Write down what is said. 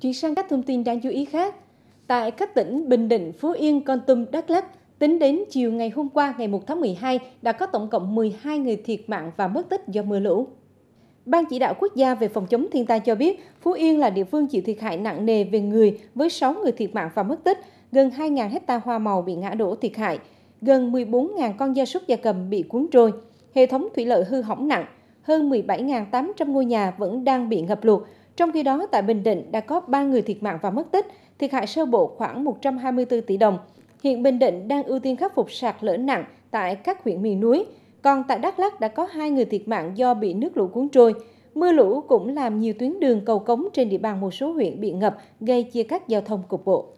Chuyển sang các thông tin đáng chú ý khác. Tại các tỉnh Bình Định, Phú Yên, Con Tum, Đắk Lắk, Tính đến chiều ngày hôm qua, ngày 1 tháng 12, đã có tổng cộng 12 người thiệt mạng và mất tích do mưa lũ. Ban chỉ đạo quốc gia về phòng chống thiên tai cho biết, Phú Yên là địa phương chịu thiệt hại nặng nề về người với 6 người thiệt mạng và mất tích, gần 2.000 hecta hoa màu bị ngã đổ thiệt hại, gần 14.000 con gia súc gia cầm bị cuốn trôi, hệ thống thủy lợi hư hỏng nặng, hơn 17.800 ngôi nhà vẫn đang bị ngập lụt, trong khi đó, tại Bình Định đã có 3 người thiệt mạng và mất tích, thiệt hại sơ bộ khoảng 124 tỷ đồng. Hiện Bình Định đang ưu tiên khắc phục sạt lở nặng tại các huyện miền núi. Còn tại Đắk Lắk đã có 2 người thiệt mạng do bị nước lũ cuốn trôi. Mưa lũ cũng làm nhiều tuyến đường cầu cống trên địa bàn một số huyện bị ngập, gây chia cắt giao thông cục bộ.